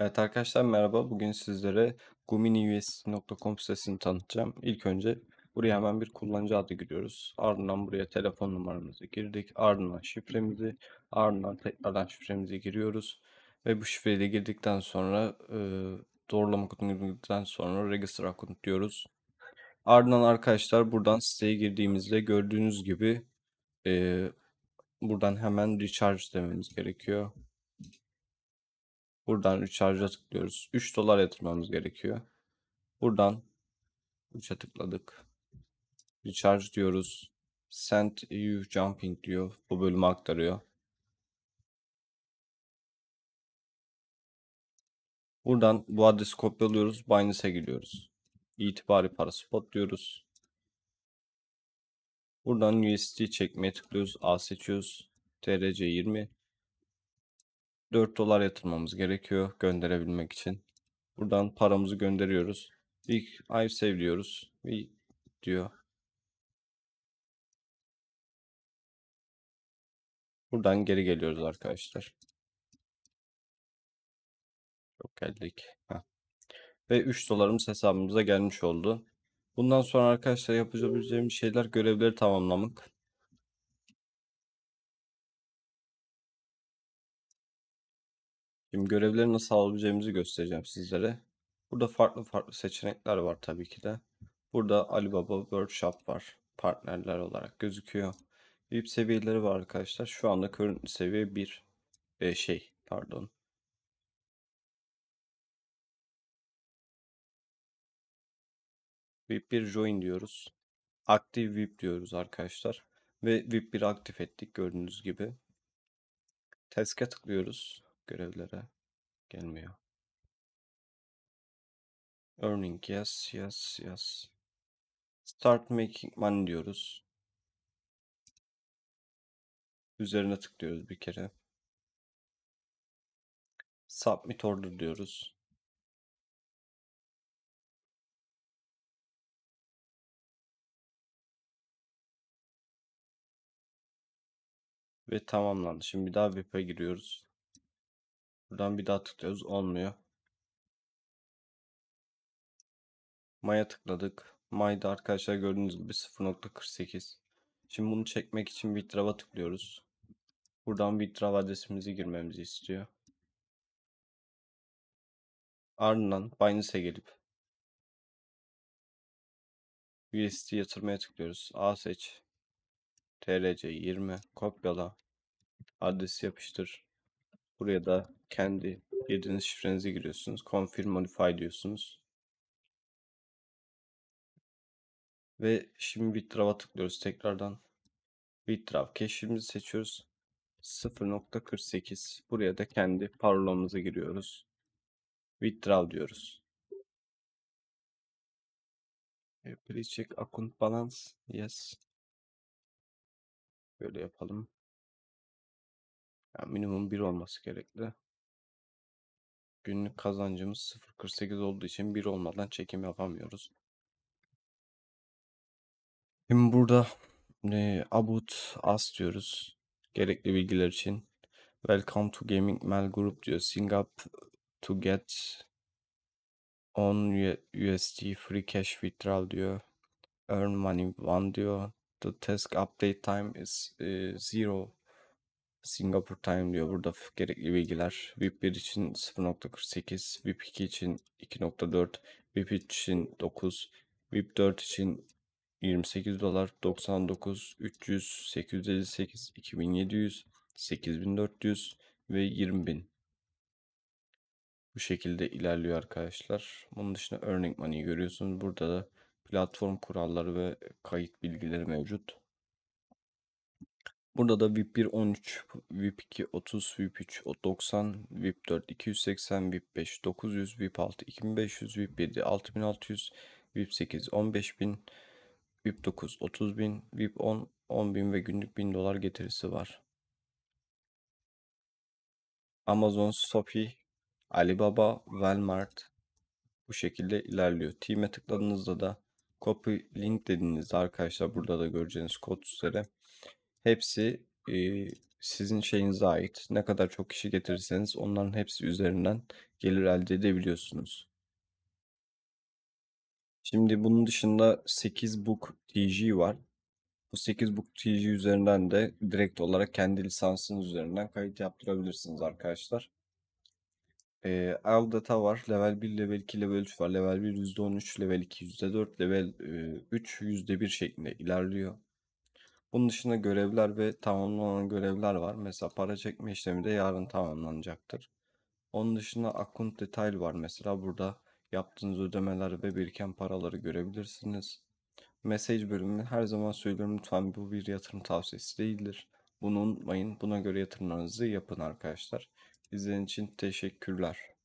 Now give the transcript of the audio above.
Evet arkadaşlar merhaba. Bugün sizlere Guminius.com sitesini tanıtacağım. İlk önce buraya hemen bir kullanıcı adı giriyoruz. Ardından buraya telefon numaramızı girdik. Ardından şifremizi, ardından tekrardan şifremizi giriyoruz. Ve bu şifreyi de girdikten sonra e, doğrulama kutunu girdikten sonra register account diyoruz. Ardından arkadaşlar buradan siteye girdiğimizde gördüğünüz gibi e, buradan hemen recharge dememiz gerekiyor. Buradan recharge'a tıklıyoruz. 3 dolar yatırmamız gerekiyor. Buradan 3'e tıkladık. Recharge diyoruz. Send you Jumping diyor. Bu bölümü aktarıyor. Buradan bu adresi kopyalıyoruz. Binance'e giriyoruz. İtibari para spot diyoruz. Buradan USD çekmeye tıklıyoruz. A seçiyoruz. TRC 20. $4 yatırmamız gerekiyor gönderebilmek için. Buradan paramızı gönderiyoruz. Bir, ay save diyoruz. Bir diyor. Buradan geri geliyoruz arkadaşlar. Çok geldik. Heh. Ve 3 dolarımız hesabımıza gelmiş oldu. Bundan sonra arkadaşlar yapabileceğimiz şeyler görevleri tamamlamak. Şimdi görevleri nasıl alabileceğimizi göstereceğim sizlere. Burada farklı farklı seçenekler var tabii ki de. Burada Alibaba Workshop var. Partnerler olarak gözüküyor. VIP seviyeleri var arkadaşlar. Şu anda current seviye 1 ee, şey pardon. VIP 1 join diyoruz. Aktif VIP diyoruz arkadaşlar. Ve VIP 1 aktif ettik gördüğünüz gibi. Task'e tıklıyoruz görevlere gelmiyor. Earning yes yes yes. Start making money diyoruz. Üzerine tıklıyoruz bir kere. Submit order diyoruz. Ve tamamlandı. Şimdi bir daha web'e giriyoruz. Buradan bir daha tıklıyoruz. Olmuyor. Maya tıkladık. Mayda arkadaşlar gördüğünüz gibi 0.48. Şimdi bunu çekmek için Bitrava tıklıyoruz. Buradan Bitrava adresimizi girmemizi istiyor. Ardından Binance'e gelip USD yatırmaya tıklıyoruz. A seç. TRC 20 kopyala adresi yapıştır. Buraya da kendi girdiğiniz şifrenizi giriyorsunuz. Confirm modify diyorsunuz. Ve şimdi Bitdraw'a tıklıyoruz tekrardan. Bitdraw keşfimizi seçiyoruz. 0.48 buraya da kendi parolamızı giriyoruz. Withdraw diyoruz. Please check account balance. Yes. Böyle yapalım. Ya minimum 1 olması gerekli. Günlük kazancımız 0.48 olduğu için 1 olmadan çekim yapamıyoruz. Şimdi burada e, abut as diyoruz. Gerekli bilgiler için. Welcome to Gaming Mel Group diyor. Sing up to get 10 USD free cash withdrawal diyor. Earn money 1 diyor. The task update time is 0 e, Singapore Time diyor burada gerekli bilgiler. VIP 1 için 0.48, VIP 2 için 2.4, VIP 3 için 9, VIP 4 için 28 dolar 99, 300, 858, 2700, 8400 ve 20.000. Bu şekilde ilerliyor arkadaşlar. Bunun dışında earning money görüyorsunuz. Burada da platform kuralları ve kayıt bilgileri mevcut. Burada da VIP 1 13, VIP 2 30, VIP 3 90, VIP 4 280, VIP 5 900, VIP 6 2500, VIP 7 6600, VIP 8 15000, VIP 9 30000, VIP 10 10000 ve günlük 1000 dolar getirisi var. Amazon, Shopee, Alibaba, Walmart bu şekilde ilerliyor. Team'e tıkladığınızda da copy link dediğinizde arkadaşlar burada da göreceğiniz kod üzere Hepsi e, sizin şeyinize ait. Ne kadar çok kişi getirirseniz onların hepsi üzerinden gelir elde edebiliyorsunuz. Şimdi bunun dışında 8 book TG var. Bu 8 book TG üzerinden de direkt olarak kendi lisansınız üzerinden kayıt yaptırabilirsiniz arkadaşlar. E, data var. Level 1, level 2, level 3 var. Level 1 %13, level 2 %4, level e, 3 %1 şeklinde ilerliyor. Bunun dışında görevler ve tamamlanan görevler var. Mesela para çekme işlemi de yarın tamamlanacaktır. Onun dışında account detail var. Mesela burada yaptığınız ödemeler ve biriken paraları görebilirsiniz. Mesaj bölümü her zaman söylüyorum lütfen bu bir yatırım tavsiyesi değildir. Bunu unutmayın. Buna göre yatırımlarınızı yapın arkadaşlar. İzlediğiniz için teşekkürler.